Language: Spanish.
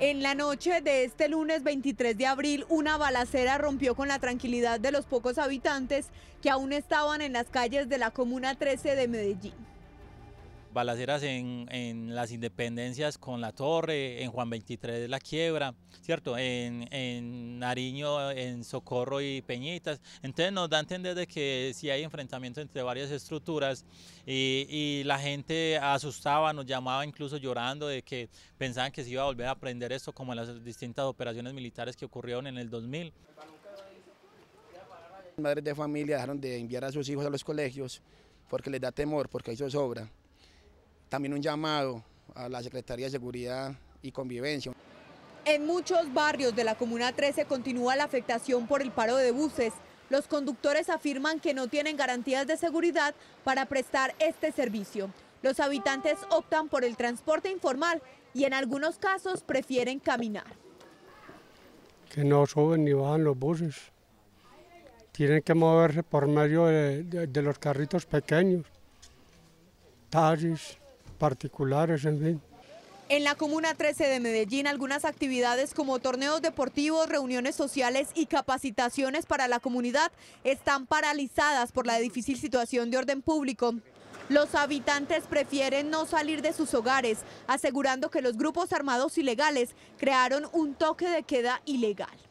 En la noche de este lunes 23 de abril, una balacera rompió con la tranquilidad de los pocos habitantes que aún estaban en las calles de la Comuna 13 de Medellín balaceras en, las Independencias con la Torre, en Juan 23 de la quiebra, ¿cierto? En, Nariño, en Socorro y Peñitas. Entonces nos da a entender de que sí hay enfrentamiento entre varias estructuras y, y, la gente asustaba, nos llamaba incluso llorando de que pensaban que se iba a volver a aprender esto como en las distintas operaciones militares que ocurrieron en el 2000. Madres de familia dejaron de enviar a sus hijos a los colegios porque les da temor, porque eso sobra. También un llamado a la Secretaría de Seguridad y Convivencia. En muchos barrios de la Comuna 13 continúa la afectación por el paro de buses. Los conductores afirman que no tienen garantías de seguridad para prestar este servicio. Los habitantes optan por el transporte informal y en algunos casos prefieren caminar. Que no suben ni bajan los buses. Tienen que moverse por medio de, los carritos pequeños, taxis particulares, en En la Comuna 13 de Medellín, algunas actividades como torneos deportivos, reuniones sociales y capacitaciones para la comunidad están paralizadas por la difícil situación de orden público. Los habitantes prefieren no salir de sus hogares, asegurando que los grupos armados ilegales crearon un toque de queda ilegal.